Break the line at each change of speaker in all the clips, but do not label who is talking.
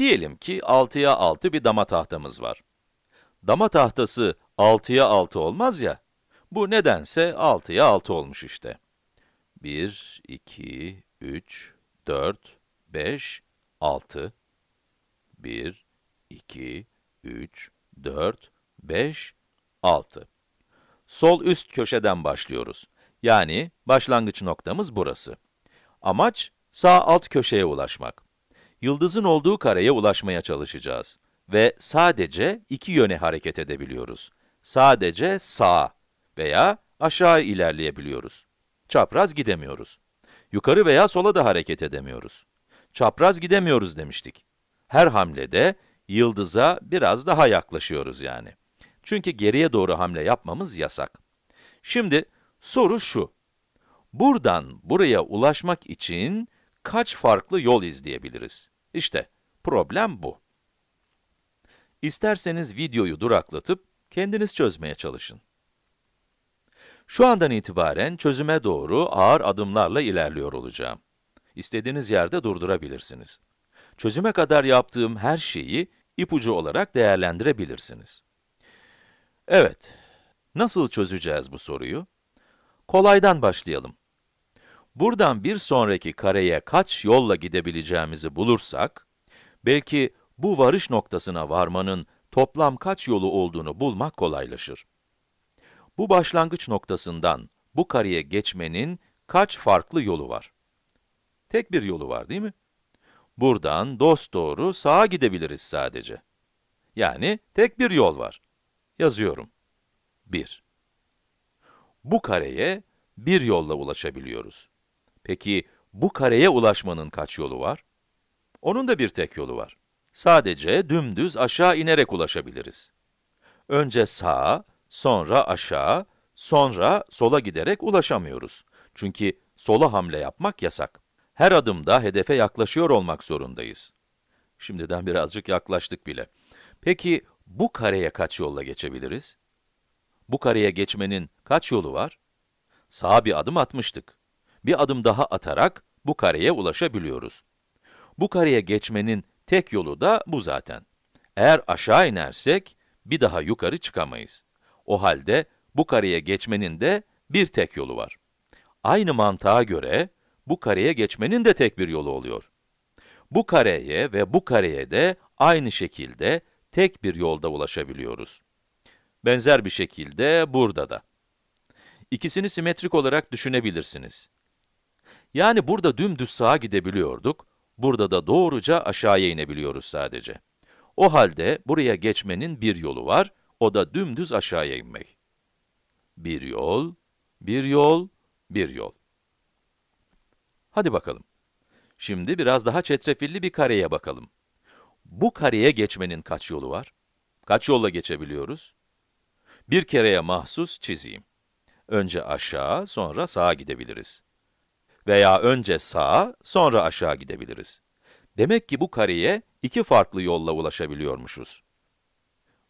Diyelim ki 6'ya 6 bir dama tahtamız var. Dama tahtası 6'ya 6 olmaz ya, bu nedense 6'ya 6 olmuş işte. 1, 2, 3, 4, 5, 6. 1, 2, 3, 4, 5, 6. Sol üst köşeden başlıyoruz. Yani başlangıç noktamız burası. Amaç sağ alt köşeye ulaşmak yıldızın olduğu kareye ulaşmaya çalışacağız. Ve sadece iki yöne hareket edebiliyoruz. Sadece sağa veya aşağı ilerleyebiliyoruz. Çapraz gidemiyoruz. Yukarı veya sola da hareket edemiyoruz. Çapraz gidemiyoruz demiştik. Her hamlede yıldıza biraz daha yaklaşıyoruz yani. Çünkü geriye doğru hamle yapmamız yasak. Şimdi soru şu. Buradan buraya ulaşmak için kaç farklı yol izleyebiliriz? İşte problem bu. İsterseniz videoyu duraklatıp kendiniz çözmeye çalışın. Şu andan itibaren çözüme doğru ağır adımlarla ilerliyor olacağım. İstediğiniz yerde durdurabilirsiniz. Çözüme kadar yaptığım her şeyi ipucu olarak değerlendirebilirsiniz. Evet, nasıl çözeceğiz bu soruyu? Kolaydan başlayalım. Buradan bir sonraki kareye kaç yolla gidebileceğimizi bulursak, belki bu varış noktasına varmanın toplam kaç yolu olduğunu bulmak kolaylaşır. Bu başlangıç noktasından bu kareye geçmenin kaç farklı yolu var? Tek bir yolu var değil mi? Buradan dosdoğru sağa gidebiliriz sadece. Yani tek bir yol var. Yazıyorum. 1. Bu kareye bir yolla ulaşabiliyoruz. Peki bu kareye ulaşmanın kaç yolu var? Onun da bir tek yolu var. Sadece dümdüz aşağı inerek ulaşabiliriz. Önce sağa, sonra aşağı, sonra sola giderek ulaşamıyoruz. Çünkü sola hamle yapmak yasak. Her adımda hedefe yaklaşıyor olmak zorundayız. Şimdiden birazcık yaklaştık bile. Peki bu kareye kaç yolla geçebiliriz? Bu kareye geçmenin kaç yolu var? Sağa bir adım atmıştık bir adım daha atarak bu kareye ulaşabiliyoruz. Bu kareye geçmenin tek yolu da bu zaten. Eğer aşağı inersek, bir daha yukarı çıkamayız. O halde bu kareye geçmenin de bir tek yolu var. Aynı mantığa göre, bu kareye geçmenin de tek bir yolu oluyor. Bu kareye ve bu kareye de aynı şekilde tek bir yolda ulaşabiliyoruz. Benzer bir şekilde burada da. İkisini simetrik olarak düşünebilirsiniz. Yani burada dümdüz sağa gidebiliyorduk, burada da doğruca aşağıya inebiliyoruz sadece. O halde buraya geçmenin bir yolu var, o da dümdüz aşağıya inmek. Bir yol, bir yol, bir yol. Hadi bakalım. Şimdi biraz daha çetrefilli bir kareye bakalım. Bu kareye geçmenin kaç yolu var? Kaç yolla geçebiliyoruz? Bir kereye mahsus çizeyim. Önce aşağı, sonra sağa gidebiliriz veya önce sağa, sonra aşağı gidebiliriz. Demek ki bu kareye iki farklı yolla ulaşabiliyormuşuz.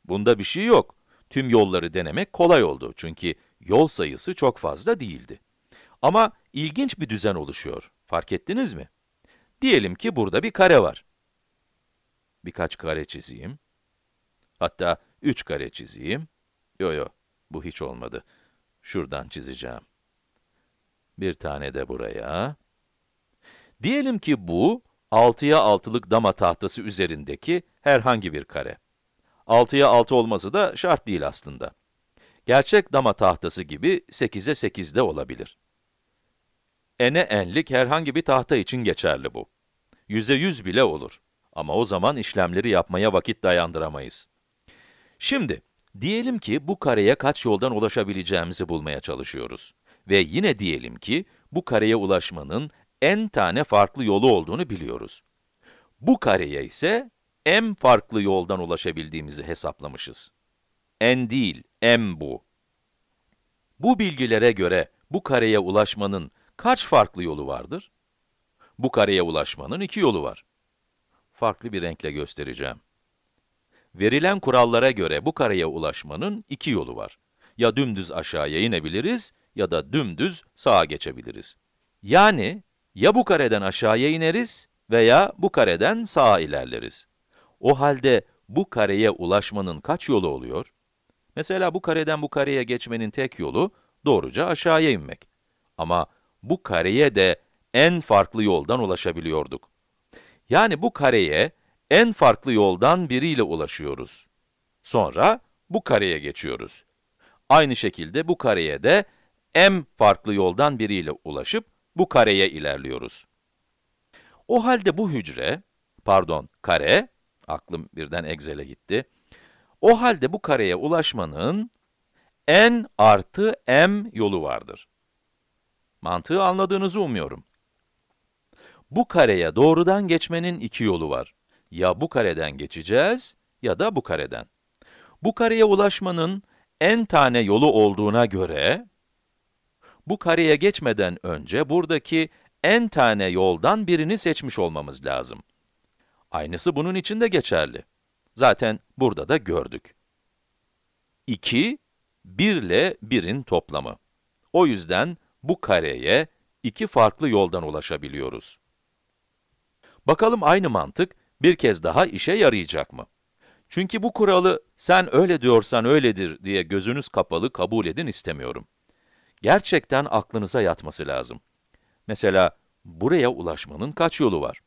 Bunda bir şey yok. Tüm yolları denemek kolay oldu çünkü yol sayısı çok fazla değildi. Ama ilginç bir düzen oluşuyor. Fark ettiniz mi? Diyelim ki burada bir kare var. Birkaç kare çizeyim. Hatta üç kare çizeyim. Yo yo, bu hiç olmadı. Şuradan çizeceğim bir tane de buraya. Diyelim ki bu, 6'ya 6'lık dama tahtası üzerindeki herhangi bir kare. 6'ya 6 olması da şart değil aslında. Gerçek dama tahtası gibi 8'e 8 de olabilir. n'e n'lik herhangi bir tahta için geçerli bu. %100 bile olur. Ama o zaman işlemleri yapmaya vakit dayandıramayız. Şimdi, diyelim ki bu kareye kaç yoldan ulaşabileceğimizi bulmaya çalışıyoruz. Ve yine diyelim ki bu kareye ulaşmanın n tane farklı yolu olduğunu biliyoruz. Bu kareye ise m farklı yoldan ulaşabildiğimizi hesaplamışız. n değil, m bu. Bu bilgilere göre bu kareye ulaşmanın kaç farklı yolu vardır? Bu kareye ulaşmanın iki yolu var. Farklı bir renkle göstereceğim. Verilen kurallara göre bu kareye ulaşmanın iki yolu var. Ya dümdüz aşağıya inebiliriz ya da dümdüz sağa geçebiliriz. Yani ya bu kareden aşağıya ineriz veya bu kareden sağa ilerleriz. O halde bu kareye ulaşmanın kaç yolu oluyor? Mesela bu kareden bu kareye geçmenin tek yolu doğruca aşağıya inmek. Ama bu kareye de en farklı yoldan ulaşabiliyorduk. Yani bu kareye en farklı yoldan biriyle ulaşıyoruz. Sonra bu kareye geçiyoruz. Aynı şekilde bu kareye de m farklı yoldan biriyle ulaşıp bu kareye ilerliyoruz. O halde bu hücre, pardon kare, aklım birden Excel'e gitti. O halde bu kareye ulaşmanın n artı m yolu vardır. Mantığı anladığınızı umuyorum. Bu kareye doğrudan geçmenin iki yolu var. Ya bu kareden geçeceğiz ya da bu kareden. Bu kareye ulaşmanın n tane yolu olduğuna göre, bu kareye geçmeden önce buradaki en tane yoldan birini seçmiş olmamız lazım. Aynısı bunun için de geçerli. Zaten burada da gördük. 2, 1 ile 1'in toplamı. O yüzden bu kareye iki farklı yoldan ulaşabiliyoruz. Bakalım aynı mantık bir kez daha işe yarayacak mı? Çünkü bu kuralı sen öyle diyorsan öyledir diye gözünüz kapalı kabul edin istemiyorum gerçekten aklınıza yatması lazım. Mesela, buraya ulaşmanın kaç yolu var?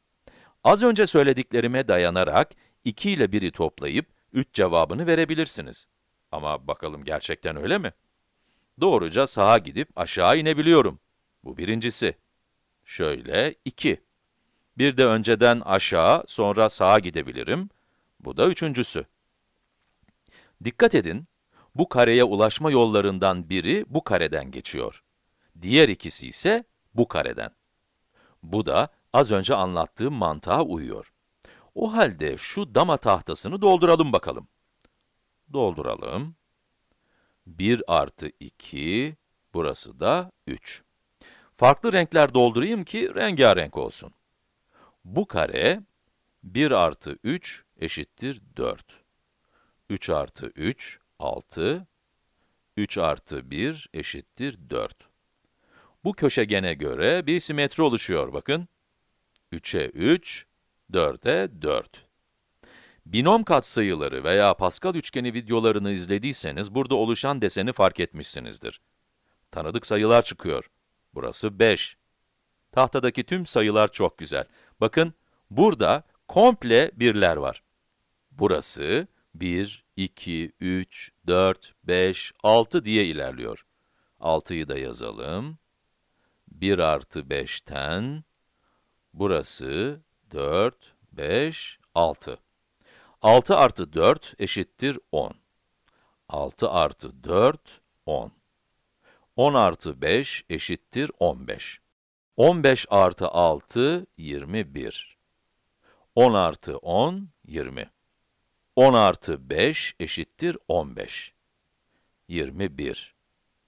Az önce söylediklerime dayanarak 2 ile 1'i toplayıp 3 cevabını verebilirsiniz. Ama bakalım gerçekten öyle mi? Doğruca sağa gidip aşağı inebiliyorum. Bu birincisi. Şöyle 2. Bir de önceden aşağı, sonra sağa gidebilirim. Bu da üçüncüsü. Dikkat edin, bu kareye ulaşma yollarından biri bu kareden geçiyor. Diğer ikisi ise bu kareden. Bu da az önce anlattığım mantığa uyuyor. O halde şu dama tahtasını dolduralım bakalım. Dolduralım. 1 artı 2, burası da 3. Farklı renkler doldurayım ki rengarenk olsun. Bu kare, 1 artı 3 eşittir 4. 3 artı 3 6, 3 artı 1 eşittir 4. Bu köşegene göre bir simetri oluşuyor, bakın. 3'e 3, 4'e 4. Binom katsayıları veya Pascal üçgeni videolarını izlediyseniz, burada oluşan deseni fark etmişsinizdir. Tanıdık sayılar çıkıyor. Burası 5. Tahtadaki tüm sayılar çok güzel. Bakın, burada komple birler var. Burası 1, 2, 3, 4, 5, 6 diye ilerliyor. 6'yı da yazalım. 1 artı 5'ten, burası 4, 5, 6. 6 artı 4 eşittir 10. 6 artı 4, 10. 10 artı 5 eşittir 15. 15 artı 6, 21. 10 artı 10, 20. 10 artı 5 eşittir 15. 21.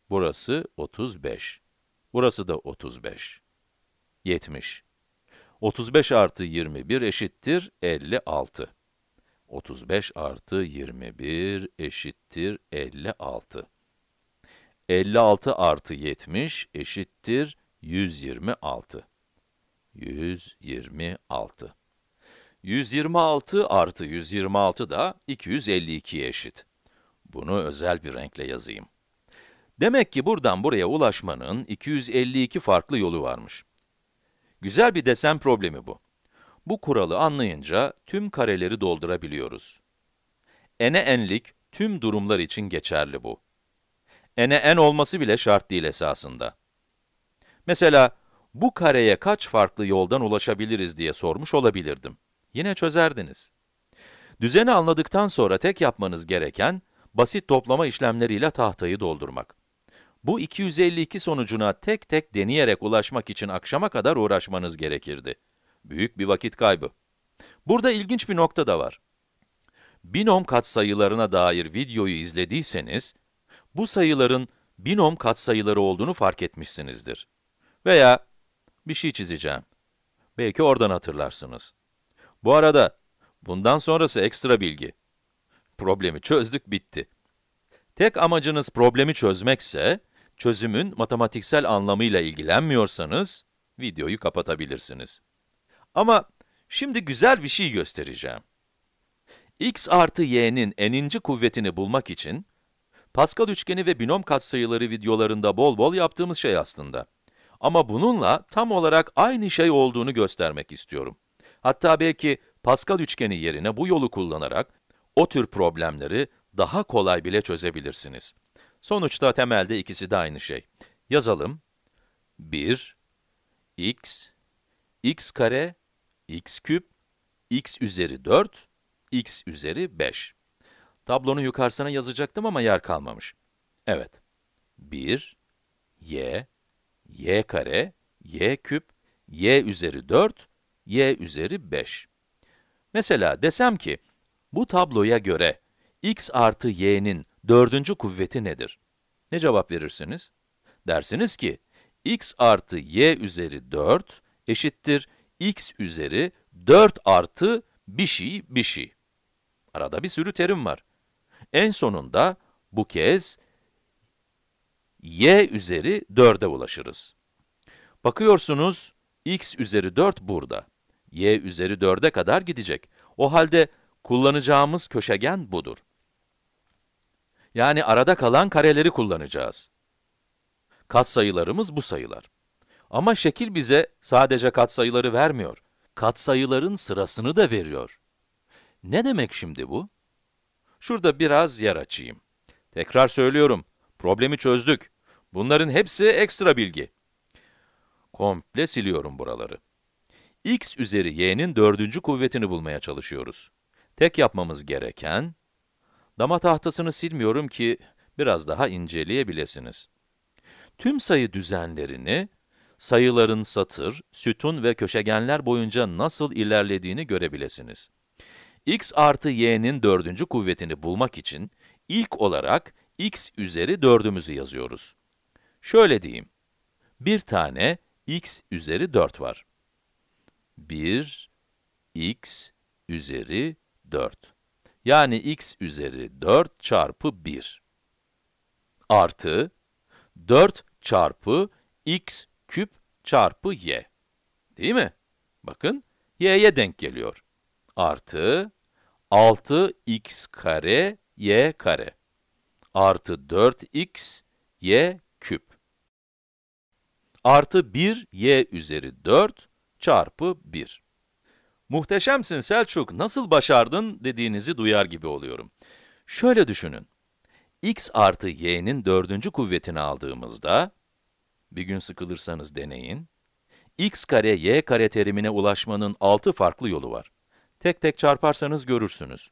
Burası 35. Burası da 35. 70. 35 artı 21 eşittir 56. 35 artı 21 eşittir 56. 56 artı 70 eşittir 126. 126. 126 artı 126 da 252'ye eşit. Bunu özel bir renkle yazayım. Demek ki buradan buraya ulaşmanın 252 farklı yolu varmış. Güzel bir desen problemi bu. Bu kuralı anlayınca tüm kareleri doldurabiliyoruz. n'e n'lik tüm durumlar için geçerli bu. n'e n olması bile şart değil esasında. Mesela, bu kareye kaç farklı yoldan ulaşabiliriz diye sormuş olabilirdim. Yine çözerdiniz. Düzeni anladıktan sonra tek yapmanız gereken, basit toplama işlemleriyle tahtayı doldurmak. Bu 252 sonucuna tek tek deneyerek ulaşmak için akşama kadar uğraşmanız gerekirdi. Büyük bir vakit kaybı. Burada ilginç bir nokta da var. Binom katsayılarına dair videoyu izlediyseniz, bu sayıların binom katsayıları olduğunu fark etmişsinizdir. Veya bir şey çizeceğim. Belki oradan hatırlarsınız. Bu arada, bundan sonrası ekstra bilgi. Problemi çözdük, bitti. Tek amacınız problemi çözmekse, çözümün matematiksel anlamıyla ilgilenmiyorsanız, videoyu kapatabilirsiniz. Ama şimdi güzel bir şey göstereceğim. x artı y'nin n'inci kuvvetini bulmak için, Pascal üçgeni ve binom katsayıları videolarında bol bol yaptığımız şey aslında. Ama bununla tam olarak aynı şey olduğunu göstermek istiyorum. Hatta belki Pascal üçgeni yerine bu yolu kullanarak o tür problemleri daha kolay bile çözebilirsiniz. Sonuçta temelde ikisi de aynı şey. Yazalım. 1, x, x kare, x küp, x üzeri 4, x üzeri 5. Tablonun yukarısına yazacaktım ama yer kalmamış. Evet. 1, y, y kare, y küp, y üzeri 4, y üzeri 5. Mesela desem ki, bu tabloya göre x artı y'nin dördüncü kuvveti nedir? Ne cevap verirsiniz? Dersiniz ki, x artı y üzeri 4 eşittir x üzeri 4 artı bir şey bir şey. Arada bir sürü terim var. En sonunda bu kez y üzeri 4'e ulaşırız. Bakıyorsunuz, x üzeri 4 burada y üzeri 4'e kadar gidecek. O halde kullanacağımız köşegen budur. Yani arada kalan kareleri kullanacağız. Katsayılarımız bu sayılar. Ama şekil bize sadece katsayıları vermiyor. Katsayıların sırasını da veriyor. Ne demek şimdi bu? Şurada biraz yer açayım. Tekrar söylüyorum, problemi çözdük. Bunların hepsi ekstra bilgi. Komple siliyorum buraları x üzeri y'nin dördüncü kuvvetini bulmaya çalışıyoruz. Tek yapmamız gereken, dama tahtasını silmiyorum ki biraz daha inceleyebilesiniz. Tüm sayı düzenlerini, sayıların satır, sütun ve köşegenler boyunca nasıl ilerlediğini görebilesiniz. x artı y'nin dördüncü kuvvetini bulmak için ilk olarak x üzeri dördümüzü yazıyoruz. Şöyle diyeyim, bir tane x üzeri 4 var. 1 x üzeri 4. Yani x üzeri 4 çarpı 1 artı 4 çarpı x küp çarpı y. Değil mi? Bakın, y'ye denk geliyor. Artı 6x kare y kare artı 4x y küp artı 1 y üzeri 4 çarpı 1. Muhteşemsin Selçuk, nasıl başardın dediğinizi duyar gibi oluyorum. Şöyle düşünün, x artı y'nin dördüncü kuvvetini aldığımızda, bir gün sıkılırsanız deneyin, x kare y kare terimine ulaşmanın 6 farklı yolu var. Tek tek çarparsanız görürsünüz.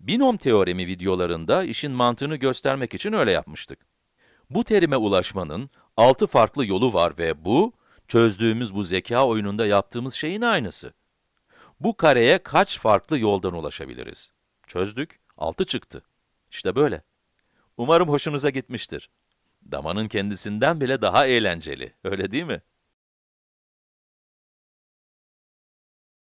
Binom teoremi videolarında işin mantığını göstermek için öyle yapmıştık. Bu terime ulaşmanın 6 farklı yolu var ve bu, Çözdüğümüz bu zeka oyununda yaptığımız şeyin aynısı. Bu kareye kaç farklı yoldan ulaşabiliriz? Çözdük, altı çıktı. İşte böyle. Umarım hoşunuza gitmiştir. Damanın kendisinden bile daha eğlenceli, öyle değil mi?